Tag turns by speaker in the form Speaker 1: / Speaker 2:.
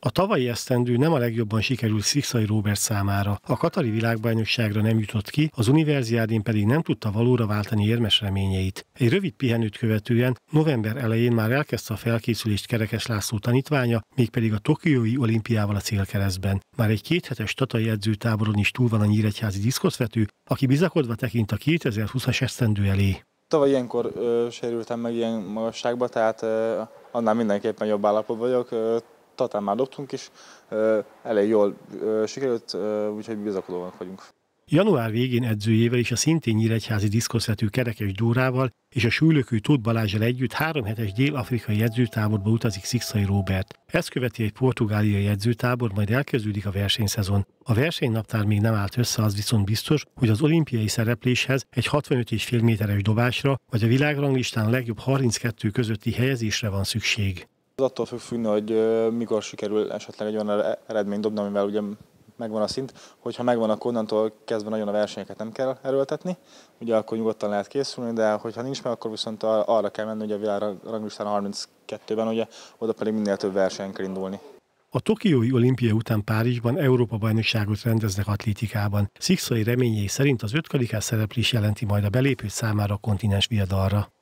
Speaker 1: A tavalyi esztendő nem a legjobban sikerült Szikszai Robert számára. A Katari világbajnokságra nem jutott ki, az univerziádén pedig nem tudta valóra váltani érmes reményeit. Egy rövid pihenőt követően november elején már elkezdte a felkészülést Kerekes László tanítványa, mégpedig a Tokiói olimpiával a célkeresztben. Már egy kéthetes tatai edzőtáboron is túl van a nyíregyházi diszkoszvető, aki bizakodva tekint a 2020-as esztendő elé.
Speaker 2: Tavaly ilyenkor ö, sérültem meg ilyen magasságba, tehát ö, annál mindenképpen jobb állapot vagyok. Ö, Tatán már dobtunk is, elég jól sikerült, úgyhogy bizakodóak vagyunk.
Speaker 1: Január végén edzőjével és a szintén nyíregyházi diszkoszvető Kerekes Gyórával és a súlylökű Tóth Balázsjal együtt három hetes dél-afrikai edzőtáborba utazik Szikszai Robert. Ezt követi egy portugáliai edzőtábor, majd elkezdődik a versenyszezon. A versenynaptár még nem állt össze, az viszont biztos, hogy az olimpiai szerepléshez egy 65,5 méteres dobásra, vagy a világranglistán legjobb 32 közötti helyezésre van szükség.
Speaker 2: Az attól függ függni, hogy mikor sikerül esetleg egy olyan eredmény dobni, amivel ugye megvan a szint, hogyha megvan, akkor onnantól kezdve nagyon a versenyeket nem kell erőltetni, ugye akkor nyugodtan lehet készülni, de hogyha nincs meg, akkor viszont arra kell menni, hogy a ranglistán 32-ben, ugye oda pedig minél több versenyen kell indulni.
Speaker 1: A Tokiói olimpia után Párizsban Európa-bajnokságot rendeznek atlétikában. Szikszai reményei szerint az ötkarikás szereplés jelenti majd a belépő számára a kontinens viadalra.